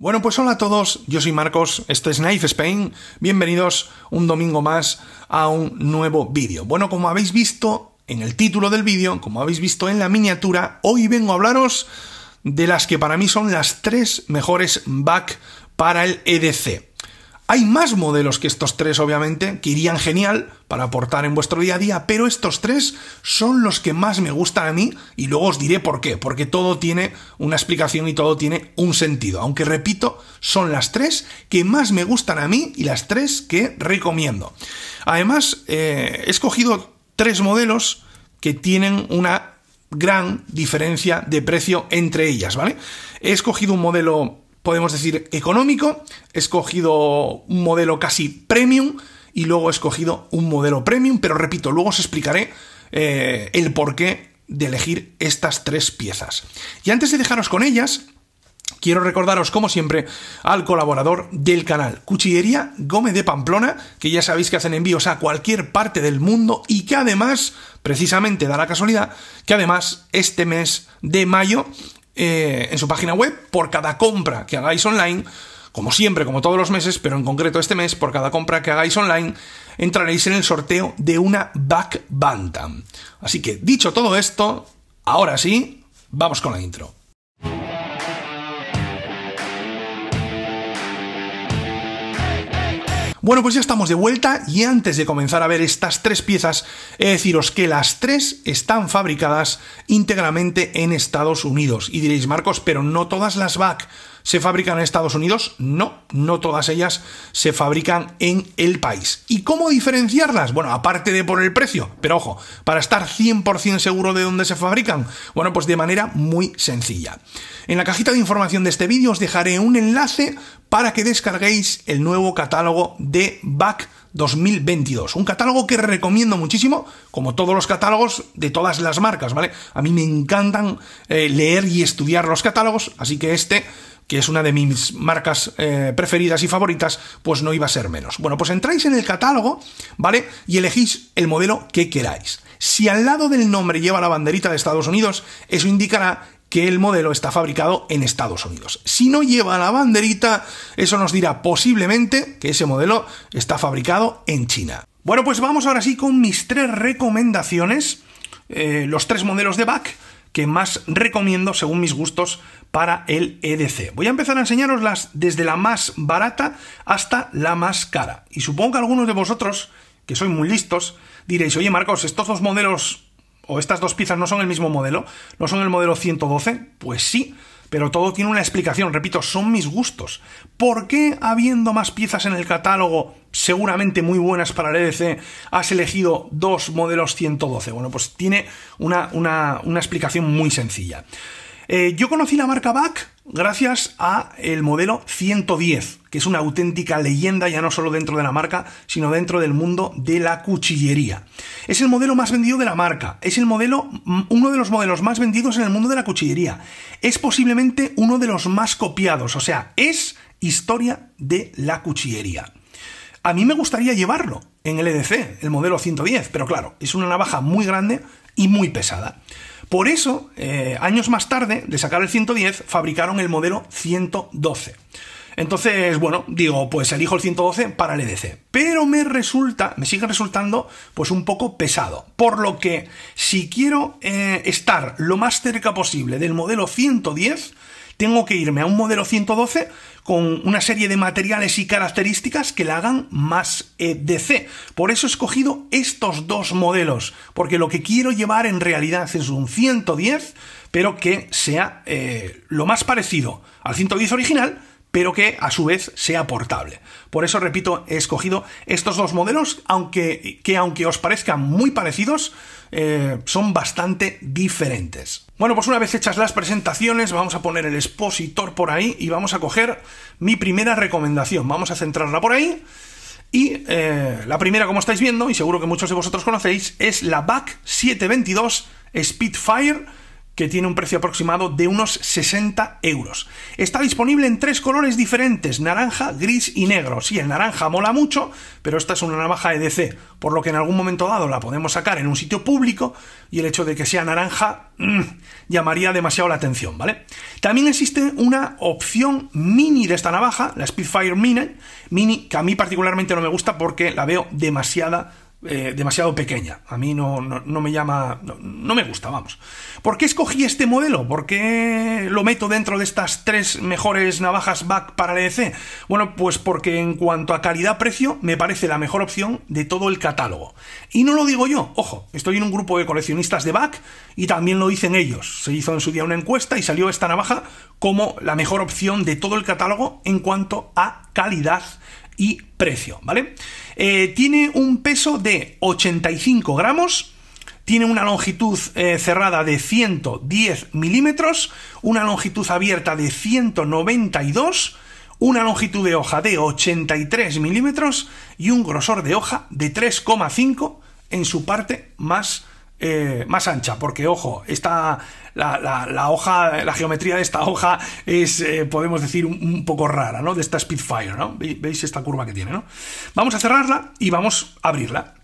Bueno, pues hola a todos, yo soy Marcos, esto es Knife Spain, bienvenidos un domingo más a un nuevo vídeo. Bueno, como habéis visto en el título del vídeo, como habéis visto en la miniatura, hoy vengo a hablaros de las que para mí son las tres mejores back para el EDC. Hay más modelos que estos tres, obviamente, que irían genial para aportar en vuestro día a día, pero estos tres son los que más me gustan a mí y luego os diré por qué, porque todo tiene una explicación y todo tiene un sentido. Aunque repito, son las tres que más me gustan a mí y las tres que recomiendo. Además, eh, he escogido tres modelos que tienen una gran diferencia de precio entre ellas, ¿vale? He escogido un modelo podemos decir, económico, he escogido un modelo casi premium y luego he escogido un modelo premium, pero repito, luego os explicaré eh, el porqué de elegir estas tres piezas. Y antes de dejaros con ellas, Quiero recordaros, como siempre, al colaborador del canal, Cuchillería Gómez de Pamplona, que ya sabéis que hacen envíos a cualquier parte del mundo y que además, precisamente da la casualidad, que además este mes de mayo eh, en su página web por cada compra que hagáis online. Como siempre, como todos los meses, pero en concreto este mes, por cada compra que hagáis online, entraréis en el sorteo de una Back Bantam. Así que, dicho todo esto, ahora sí, vamos con la intro. Bueno, pues ya estamos de vuelta y antes de comenzar a ver estas tres piezas, he deciros que las tres están fabricadas íntegramente en Estados Unidos. Y diréis, Marcos, pero no todas las back se fabrican en Estados Unidos? No, no todas ellas se fabrican en el país. ¿Y cómo diferenciarlas? Bueno, aparte de por el precio, pero ojo, para estar 100% seguro de dónde se fabrican, bueno, pues de manera muy sencilla. En la cajita de información de este vídeo os dejaré un enlace para que descarguéis el nuevo catálogo de Back 2022. Un catálogo que recomiendo muchísimo, como todos los catálogos de todas las marcas, ¿vale? A mí me encantan eh, leer y estudiar los catálogos, así que este que es una de mis marcas eh, preferidas y favoritas, pues no iba a ser menos. Bueno, pues entráis en el catálogo, ¿vale? Y elegís el modelo que queráis. Si al lado del nombre lleva la banderita de Estados Unidos, eso indicará que el modelo está fabricado en Estados Unidos. Si no lleva la banderita, eso nos dirá posiblemente que ese modelo está fabricado en China. Bueno, pues vamos ahora sí con mis tres recomendaciones, eh, los tres modelos de back que más recomiendo según mis gustos para el EDC. Voy a empezar a enseñaroslas desde la más barata hasta la más cara. Y supongo que algunos de vosotros, que sois muy listos, diréis, oye Marcos, estos dos modelos o estas dos piezas no son el mismo modelo, no son el modelo 112. Pues sí, pero todo tiene una explicación, repito, son mis gustos. ¿Por qué, habiendo más piezas en el catálogo, seguramente muy buenas para el EDC, has elegido dos modelos 112? Bueno, pues tiene una, una explicación muy sencilla. Eh, yo conocí la marca Back gracias a el modelo 110, que es una auténtica leyenda ya no solo dentro de la marca, sino dentro del mundo de la cuchillería. Es el modelo más vendido de la marca, es el modelo mm, uno de los modelos más vendidos en el mundo de la cuchillería. Es posiblemente uno de los más copiados, o sea, es historia de la cuchillería. A mí me gustaría llevarlo en el EDC, el modelo 110, pero claro, es una navaja muy grande y muy pesada. Por eso, eh, años más tarde de sacar el 110, fabricaron el modelo 112. Entonces, bueno, digo, pues elijo el 112 para el EDC. Pero me resulta, me sigue resultando, pues un poco pesado. Por lo que, si quiero eh, estar lo más cerca posible del modelo 110, tengo que irme a un modelo 112 con una serie de materiales y características que le hagan más EDC. Eh, Por eso he escogido estos dos modelos, porque lo que quiero llevar en realidad es un 110, pero que sea eh, lo más parecido al 110 original, pero que a su vez sea portable. Por eso, repito, he escogido estos dos modelos, aunque, que aunque os parezcan muy parecidos, eh, son bastante diferentes. Bueno, pues una vez hechas las presentaciones, vamos a poner el expositor por ahí y vamos a coger mi primera recomendación. Vamos a centrarla por ahí. Y eh, la primera, como estáis viendo, y seguro que muchos de vosotros conocéis, es la BAC 722 Spitfire que tiene un precio aproximado de unos 60 euros. Está disponible en tres colores diferentes, naranja, gris y negro. Sí, el naranja mola mucho, pero esta es una navaja EDC, por lo que en algún momento dado la podemos sacar en un sitio público y el hecho de que sea naranja mm, llamaría demasiado la atención, ¿vale? También existe una opción mini de esta navaja, la Spitfire Mini, mini que a mí particularmente no me gusta porque la veo demasiada eh, demasiado pequeña. A mí no, no, me llama, no, me gusta, vamos. ¿Por qué escogí este modelo? ¿Por qué lo meto dentro de estas tres mejores navajas back para el EDC? Bueno, pues porque en cuanto a calidad-precio me parece la mejor opción de todo el catálogo. Y no lo digo yo, ojo, estoy en un grupo de coleccionistas de back y también lo dicen ellos. Se hizo en su día una encuesta y salió esta navaja como la mejor opción de todo el catálogo en cuanto a calidad y precio, ¿vale? Eh, tiene un peso de 85 gramos, tiene una longitud eh, cerrada de 110 milímetros, una longitud abierta de 192 una longitud de hoja de 83 milímetros y un grosor de hoja de 3,5 en su parte más eh, más ancha, porque ojo, esta, la, hoja, la geometría de esta hoja es, eh, podemos decir, un, poco rara, ¿no? De esta Spitfire, ¿no? ¿Veis esta curva que tiene, ¿no? Vamos a cerrarla y vamos a abrirla.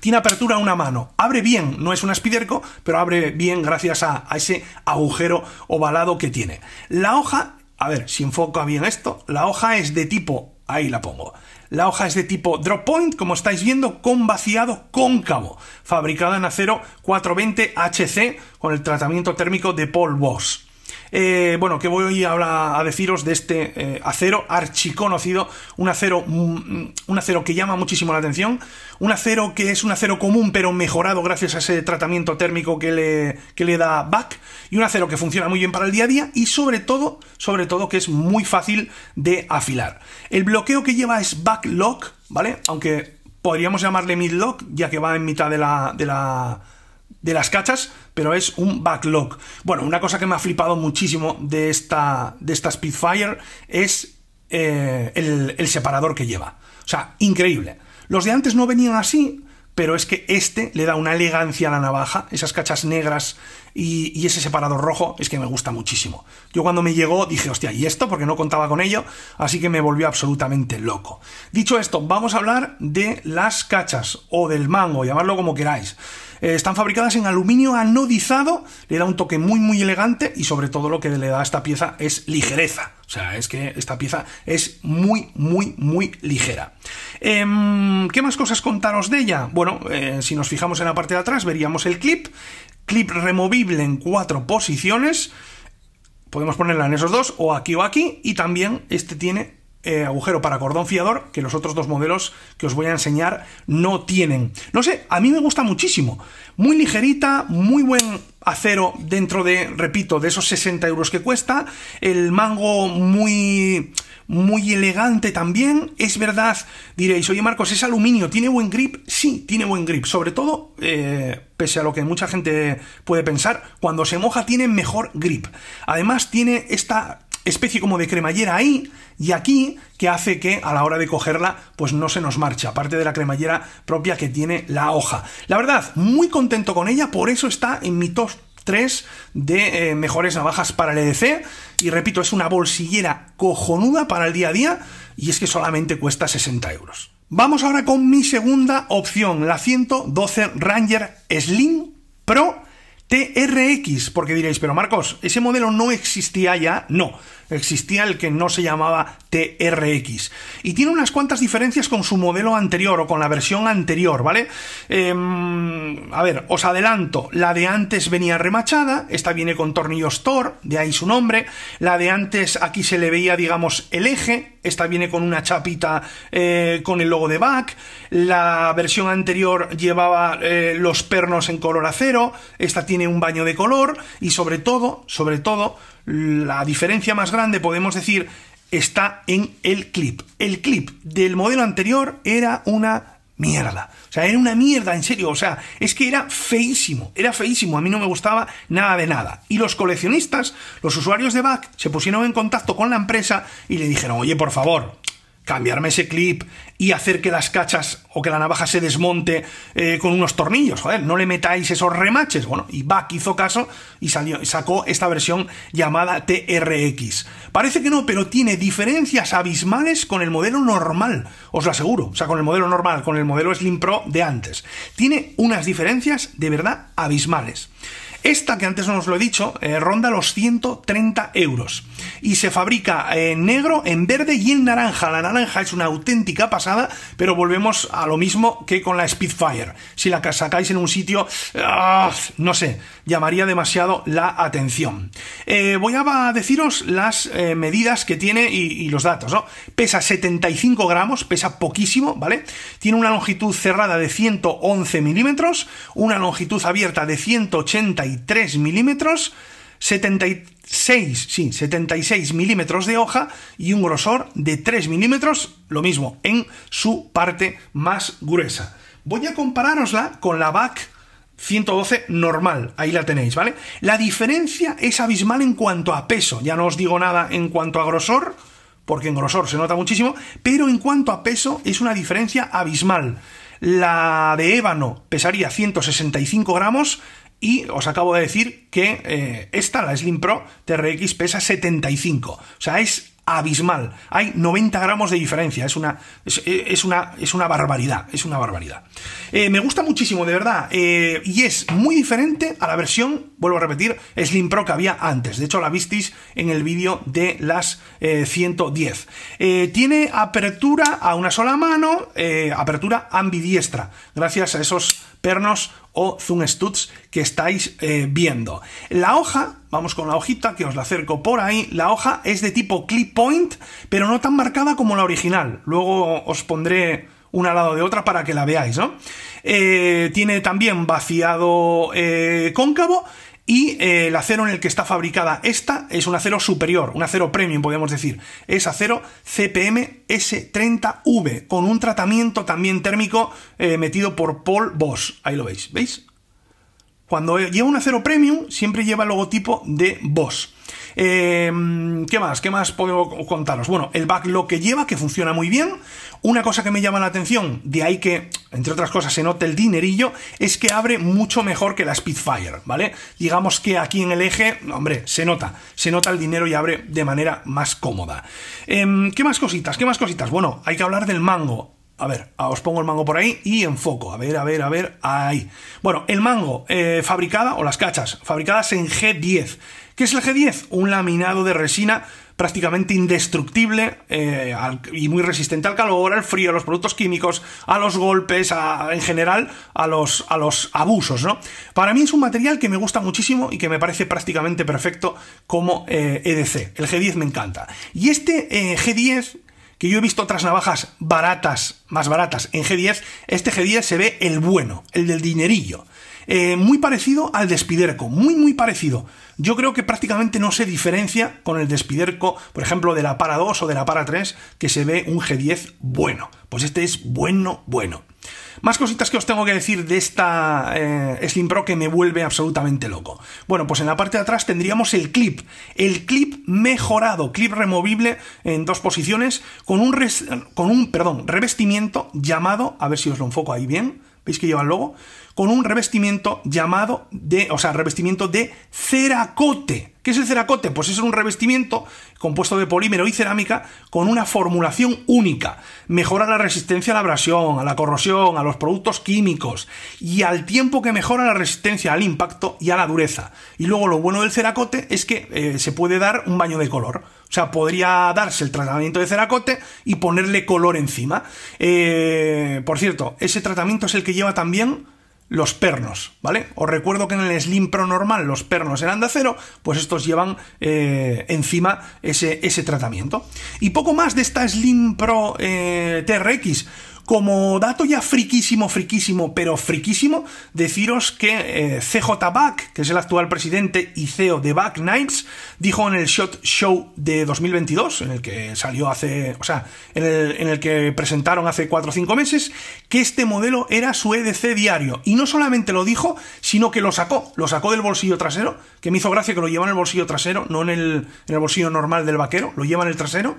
Tiene apertura una mano, abre bien, no es una Spiderco, pero abre bien gracias a, a ese agujero ovalado que tiene. La hoja, a ver si enfoca bien esto, la hoja es de tipo Ahí la pongo. La hoja es de tipo drop point, como estáis viendo, con vaciado cóncavo, fabricada en acero 420 HC con el tratamiento térmico de Paul Bosch. Eh, bueno, que voy a, a deciros de este eh, acero archiconocido, un acero, mm, mm, un acero que llama muchísimo la atención, un acero que es un acero común pero mejorado gracias a ese tratamiento térmico que le, da Back, y un acero que funciona muy bien para el día a día y sobre todo, sobre todo que es muy fácil de afilar. El bloqueo que lleva es Back BAK-LOCK, ¿vale? Aunque podríamos llamarle MID-LOCK, ya que va en mitad De la de las cachas, pero es un backlog. Bueno, una cosa que me ha flipado muchísimo de esta, de esta Spitfire es eh, el, el separador que lleva. O sea, increíble. Los de antes no venían así, pero es que este le da una elegancia a la navaja, esas cachas negras y, ese separador rojo es que me gusta muchísimo. Yo cuando me llegó dije, hostia, ¿y esto? Porque no contaba con ello, así que me volvió absolutamente loco. Dicho esto, vamos a hablar de las cachas o del mango, llamarlo como queráis. Eh, están fabricadas en aluminio anodizado, le da un toque muy muy elegante y sobre todo lo que le da a esta pieza es ligereza. O sea, es que esta pieza es muy, muy, muy ligera. Em, ¿Qué más cosas contaros de ella? Bueno, eh, si nos fijamos en la parte de atrás, veríamos el clip, clip removible en cuatro posiciones. Podemos ponerla en esos dos, o aquí o aquí, y también este tiene eh, agujero para cordón fiador que los otros dos modelos que os voy a enseñar no tienen. No sé, a mí me gusta muchísimo. Muy ligerita, muy buen acero dentro de, repito, de esos 60 euros que cuesta. El mango muy muy elegante también. Es verdad, diréis, oye Marcos, es aluminio, ¿tiene buen grip? Sí, tiene buen grip. Sobre todo, eh, pese a lo que mucha gente puede pensar, cuando se moja tiene mejor grip. Además, tiene esta especie como de cremallera ahí y aquí que hace que a la hora de cogerla pues no se nos marcha, aparte de la cremallera propia que tiene la hoja. La verdad, muy contento con ella, por eso está en mi top 3 de eh, mejores navajas para el EDC. Y repito, es una bolsillera cojonuda para el día a día y es que solamente cuesta 60 euros. Vamos ahora con mi segunda opción, la 112 Ranger Slim Pro TRX, porque diréis, pero Marcos, ese modelo no existía ya, no, existía el que no se llamaba TRX. Y tiene unas cuantas diferencias con su modelo anterior o con la versión anterior, ¿vale? Em, a ver, os adelanto, la de antes venía remachada, esta viene con tornillos Thor, de ahí su nombre, la de antes aquí se le veía, digamos, el eje, esta viene con una chapita eh, con el logo de back, la versión anterior llevaba eh, los pernos en color acero, esta tiene un baño de color y sobre todo, sobre todo, la diferencia más grande podemos decir está en el clip. El clip del modelo anterior era una mierda. O sea, era una mierda, en serio. O sea, es que era feísimo, era feísimo. A mí no me gustaba nada de nada. Y los coleccionistas, los usuarios de Back, se pusieron en contacto con la empresa y le dijeron, oye, por favor, cambiarme ese clip, y hacer que las cachas o que la navaja se desmonte eh, con unos tornillos. Joder, no le metáis esos remaches. Bueno, y Bach hizo caso y salió, sacó esta versión llamada TRX. Parece que no, pero tiene diferencias abismales con el modelo normal, os lo aseguro. O sea, con el modelo normal, con el modelo Slim Pro de antes. Tiene unas diferencias de verdad abismales. Esta, que antes no os lo he dicho, eh, ronda los 130 euros. Y se fabrica eh, en negro, en verde y en naranja. La naranja es una auténtica pasada, pero volvemos a lo mismo que con la Spitfire. Si la sacáis en un sitio, ah, no sé, llamaría demasiado la atención. Eh, voy a deciros las medidas que tiene y, los datos, ¿no? Pesa 75 gramos, pesa poquísimo, ¿vale? Tiene una longitud cerrada de 111 milímetros, una longitud abierta de 180 milímetros, 76, sí, 76 milímetros de hoja y un grosor de 3 milímetros, lo mismo, en su parte más gruesa. Voy a compararosla con la BAC 112 normal, ahí la tenéis, ¿vale? La diferencia es abismal en cuanto a peso, ya no os digo nada en cuanto a grosor, porque en grosor se nota muchísimo, pero en cuanto a peso es una diferencia abismal. La de ébano pesaría 165 gramos, y os acabo de decir que eh, esta, la Slim Pro TRX, pesa 75. O sea, es abismal. Hay 90 gramos de diferencia. Es una, es, una, es una barbaridad. Es una barbaridad. Eh, me gusta muchísimo, de verdad. Eh, y es muy diferente a la versión, vuelvo a repetir, Slim Pro que había antes. De hecho, la visteis en el vídeo de las 110. tiene apertura a una sola mano, apertura ambidiestra. Gracias a esos pernos o zoom studs que estáis eh, viendo. La hoja, vamos con la hojita que os la acerco por ahí, la hoja es de tipo clip point, pero no tan marcada como la original. Luego os pondré una al lado de otra para que la veáis, eh, tiene también vaciado eh, cóncavo y eh, el acero en el que está fabricada esta es un acero superior, un acero premium, podemos decir. Es acero CPM S30V, con un tratamiento también térmico eh, metido por Paul Bosch. Ahí lo veis, ¿veis? Cuando lleva un acero premium, siempre lleva el logotipo de Bosch. Em, ¿Qué más? ¿Qué más puedo contaros? Bueno, el lo que lleva, que funciona muy bien. Una cosa que me llama la atención, de ahí que, entre otras cosas, se note el dinerillo, es que abre mucho mejor que la Spitfire, ¿vale? Digamos que aquí en el eje, hombre, se nota, se nota el dinero y abre de manera más cómoda. Em, ¿Qué más cositas? ¿Qué más cositas? Bueno, hay que hablar del mango. A ver, ah, os pongo el mango por ahí y enfoco. A ver, a ver, a ver, ahí. Bueno, el mango fabricado, eh, fabricada, o las cachas, fabricadas en G10. ¿Qué es el G10? Un laminado de resina prácticamente indestructible eh, y muy resistente al calor, al frío, a los productos químicos, a los golpes, en general a los, a los abusos, ¿no? Para mí es un material que me gusta muchísimo y que me parece prácticamente perfecto como EDC. Eh, e el G10 me encanta. Y este G10 que yo he visto otras navajas baratas, más baratas, en G10, este G10 se ve el bueno, el del dinerillo. Eh, muy parecido al Despiderco, muy muy parecido. Yo creo que prácticamente no se diferencia con el Despiderco por ejemplo, de la Para 2 o de la Para 3, que se ve un G10 bueno. Pues este es bueno, bueno. Más cositas que os tengo que decir de esta eh, Slim Pro que me vuelve absolutamente loco. Bueno, pues en la parte de atrás tendríamos el clip. El clip mejorado, clip removible en dos posiciones, con un, con un perdón, revestimiento llamado, a ver si os lo enfoco ahí bien, ¿veis que lleva el logo? con un revestimiento llamado de, o sea, revestimiento de ceracote. ¿Qué es el ceracote? Pues es un revestimiento compuesto de polímero y cerámica con una formulación única. Mejora la resistencia a la abrasión, a la corrosión, a los productos químicos y al tiempo que mejora la resistencia al impacto y a la dureza. Y luego lo bueno del ceracote es que eh, se puede dar un baño de color. O sea, podría darse el tratamiento de ceracote y ponerle color encima. Eh, por cierto, ese tratamiento es el que lleva también los pernos, ¿vale? Os recuerdo que en el Slim Pro normal los pernos eran de acero, pues estos llevan eh, encima ese, ese, tratamiento. Y poco más de esta Slim Pro eh, TRX, como dato ya friquísimo, friquísimo, pero friquísimo, deciros que eh, CJ Back, que es el actual presidente y CEO de Back Knights, dijo en el Shot Show de 2022, en el que salió hace, o sea, en el, que presentaron hace 4 o 5 meses, que este modelo era su EDC diario. Y no solamente lo dijo, sino que lo sacó, lo sacó del bolsillo trasero, que me hizo gracia que lo lleva en el bolsillo trasero, no en el, en el bolsillo normal del vaquero, lo lleva en el trasero.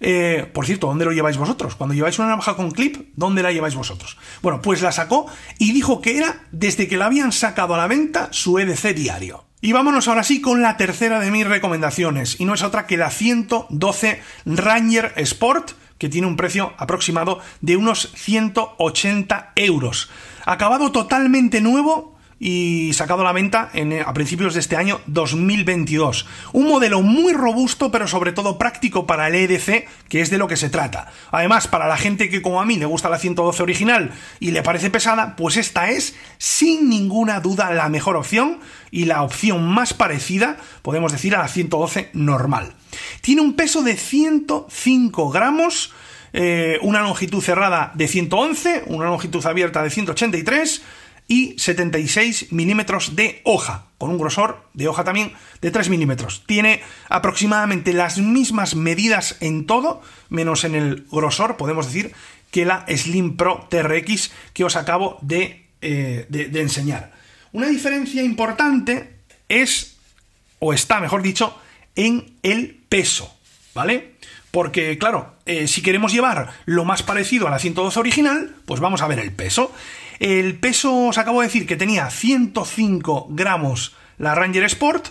Eh, por cierto, ¿dónde lo lleváis vosotros? Cuando lleváis una navaja con clip, ¿dónde la lleváis vosotros? Bueno, pues la sacó y dijo que era desde que la habían sacado a la venta su EDC diario. Y vámonos ahora sí con la tercera de mis recomendaciones, y no es otra que la 112 Ranger Sport, que tiene un precio aproximado de unos 180 euros. Acabado totalmente nuevo, y sacado a la venta en, eh, a principios de este año 2022. Un modelo muy robusto, pero sobre todo práctico para el EDC, que es de lo que se trata. Además, para la gente que como a mí le gusta la 112 original y le parece pesada, pues esta es sin ninguna duda la mejor opción y la opción más parecida, podemos decir, a la 112 normal. Tiene un peso de 105 gramos. Eh, una longitud cerrada de 111, una longitud abierta de 183, y 76 milímetros de hoja, con un grosor de hoja también de 3 milímetros. Tiene aproximadamente las mismas medidas en todo, menos en el grosor, podemos decir, que la Slim Pro TRX que os acabo eh, de, enseñar. Una diferencia importante es, o está, mejor dicho, en el peso, ¿vale? Porque, claro, eh, si queremos llevar lo más parecido a la 112 original, pues vamos a ver el peso. El peso, os acabo de decir, que tenía 105 gramos la Ranger Sport,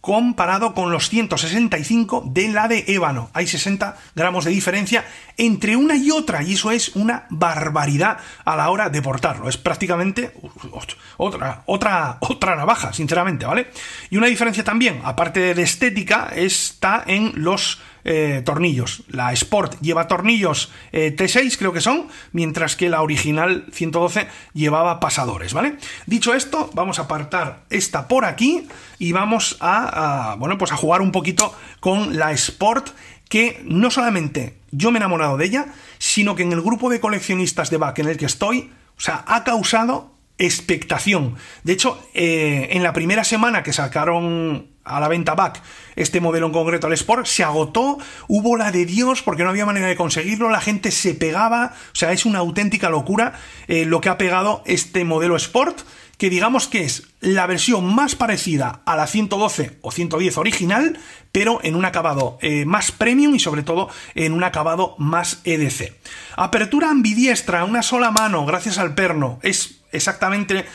comparado con los 165 de la de ébano. Hay 60 gramos de diferencia entre una y otra y eso es una barbaridad a la hora de portarlo. Es prácticamente otra, otra, otra navaja, sinceramente, ¿vale? Y una diferencia también, aparte de estética, está en los eh, tornillos. La Sport lleva tornillos eh, T6, creo que son, mientras que la original 112 llevaba pasadores, ¿vale? Dicho esto, vamos a apartar esta por aquí y vamos a, a bueno, pues a jugar un poquito con la Sport que no solamente yo me he enamorado de ella, sino que en el grupo de coleccionistas de back en el que estoy, o sea, ha causado expectación. De hecho, eh, en la primera semana que sacaron a la venta back este modelo en concreto al Sport, se agotó, hubo la de Dios porque no había manera de conseguirlo, la gente se pegaba, o sea, es una auténtica locura eh, lo que ha pegado este modelo Sport, que digamos que es la versión más parecida a la 112 o 110 original, pero en un acabado eh, más premium y sobre todo en un acabado más EDC. Apertura ambidiestra, una sola mano, gracias al perno, es exactamente,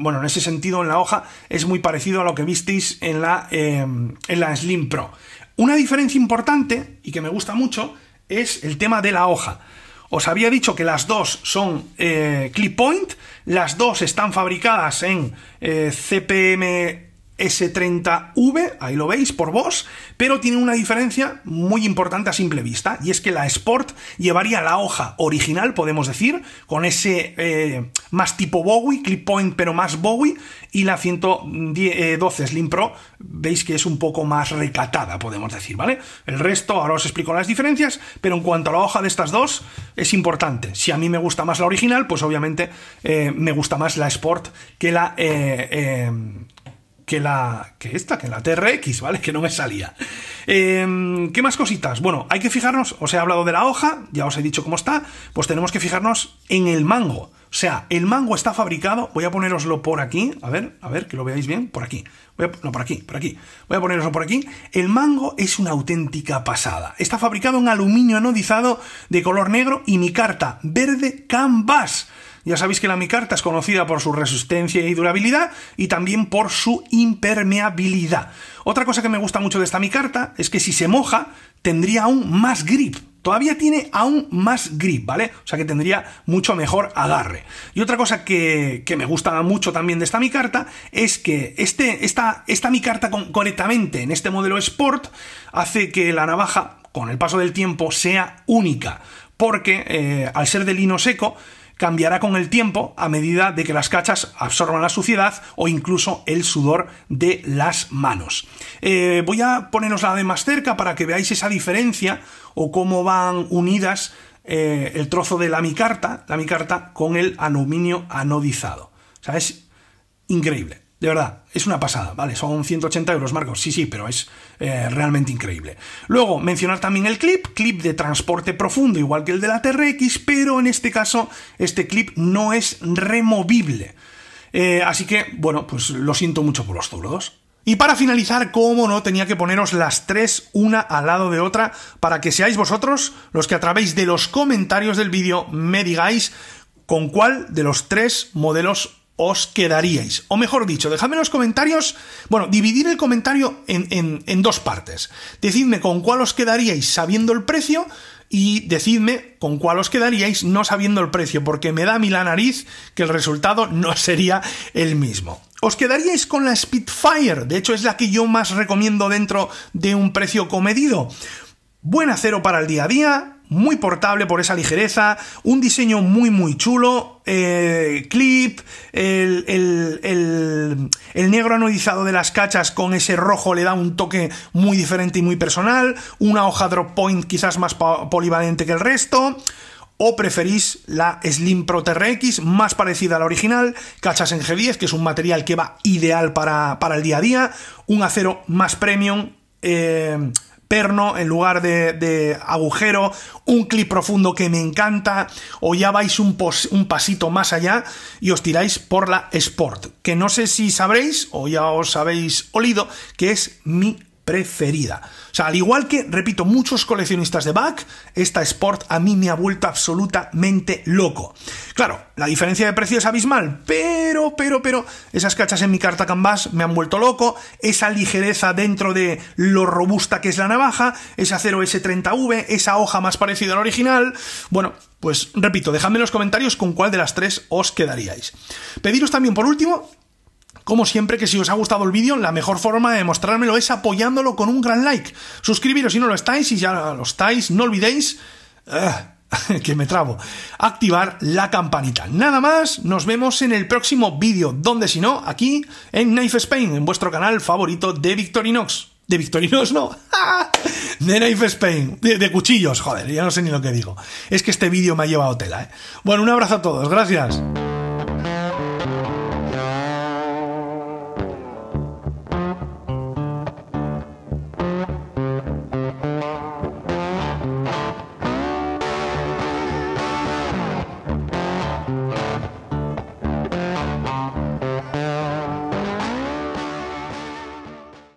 bueno, en ese sentido en la hoja es muy parecido a lo que visteis en la, em, en la Slim Pro. Una diferencia importante y que me gusta mucho es el tema de la hoja. Os había dicho que las dos son eh, clip point, las dos están fabricadas en eh, CPM S30V, ahí lo veis por vos, pero tiene una diferencia muy importante a simple vista, y es que la Sport llevaría la hoja original, podemos decir, con ese eh, más tipo Bowie, clip point pero más Bowie, y la 112 eh, Slim Pro, veis que es un poco más recatada, podemos decir, ¿vale? El resto, ahora os explico las diferencias, pero en cuanto a la hoja de estas dos, es importante. Si a mí me gusta más la original, pues obviamente eh, me gusta más la Sport que la que la que esta, que la TRX, ¿vale? Que no me salía. Em, ¿Qué más cositas? Bueno, hay que fijarnos, os he hablado de la hoja, ya os he dicho cómo está, pues tenemos que fijarnos en el mango. O sea, el mango está fabricado, voy a poneroslo por aquí, a ver, a ver, que lo veáis bien, por aquí. Voy no, por aquí, por aquí. Voy a poneroslo por aquí. El mango es una auténtica pasada. Está fabricado en aluminio anodizado de color negro y mi carta verde canvas. Ya sabéis que la micarta es conocida por su resistencia y durabilidad y también por su impermeabilidad. Otra cosa que me gusta mucho de esta micarta es que si se moja tendría aún más grip, todavía tiene aún más grip, ¿vale? O sea que tendría mucho mejor agarre. Y otra cosa que, me gusta mucho también de esta micarta es que este, esta, esta micarta con, correctamente en este modelo Sport hace que la navaja con el paso del tiempo sea única, porque eh, al ser de lino seco, cambiará con el tiempo a medida de que las cachas absorban la suciedad o incluso el sudor de las manos. Eh, voy a la de más cerca para que veáis esa diferencia o cómo van unidas eh, el trozo de la micarta, la micarta con el aluminio anodizado. es increíble. De verdad, es una pasada, ¿vale? Son 180 euros, Marcos. Sí, sí, pero es eh, realmente increíble. Luego, mencionar también el clip, clip de transporte profundo, igual que el de la TRX, pero en este caso, este clip no es removible. Eh, así que, bueno, pues lo siento mucho por los zurdos. Y para finalizar, como no, tenía que poneros las tres una al lado de otra para que seáis vosotros los que a través de los comentarios del vídeo me digáis con cuál de los tres modelos os quedaríais? O mejor dicho, dejadme en los comentarios, bueno, dividir el comentario en, en dos partes. Decidme con cuál os quedaríais sabiendo el precio y decidme con cuál os quedaríais no sabiendo el precio, porque me da a mí la nariz que el resultado no sería el mismo. Os quedaríais con la Spitfire, de hecho es la que yo más recomiendo dentro de un precio comedido. Buen acero para el día a día, muy portable por esa ligereza, un diseño muy muy chulo, eh, clip, el, negro anodizado de las cachas con ese rojo le da un toque muy diferente y muy personal, una hoja drop point quizás más polivalente que el resto, o preferís la Slim Pro TRX, más parecida a la original, cachas en G10, que es un material que va ideal para, para el día a día, un acero más premium, eh, perno en lugar de, agujero, un clip profundo que me encanta, o ya vais un, un pasito más allá y os tiráis por la Sport, que no sé si sabréis o ya os habéis olido, que es mi preferida. O sea, al igual que, repito, muchos coleccionistas de back, esta Sport a mí me ha vuelto absolutamente loco. Claro, la diferencia de precio es abismal, pero, pero, pero, esas cachas en mi carta canvas me han vuelto loco, esa ligereza dentro de lo robusta que es la navaja, esa 0S30V, esa hoja más parecida al original, bueno... Pues repito, dejadme en los comentarios con cuál de las tres os quedaríais. Pediros también por último como siempre, que si os ha gustado el vídeo, la mejor forma de mostrármelo es apoyándolo con un gran like. Suscribiros si no lo estáis, y ya lo estáis, no olvidéis... Ah, que me trabo. Activar la campanita. Nada más, nos vemos en el próximo vídeo, donde si no, aquí en Knife Spain, en vuestro canal favorito de Victorinox. De Victorinox no. De Knife Spain. De, cuchillos, joder, ya no sé ni lo que digo. Es que este vídeo me ha llevado tela, ¿eh? Bueno, un abrazo a todos, gracias.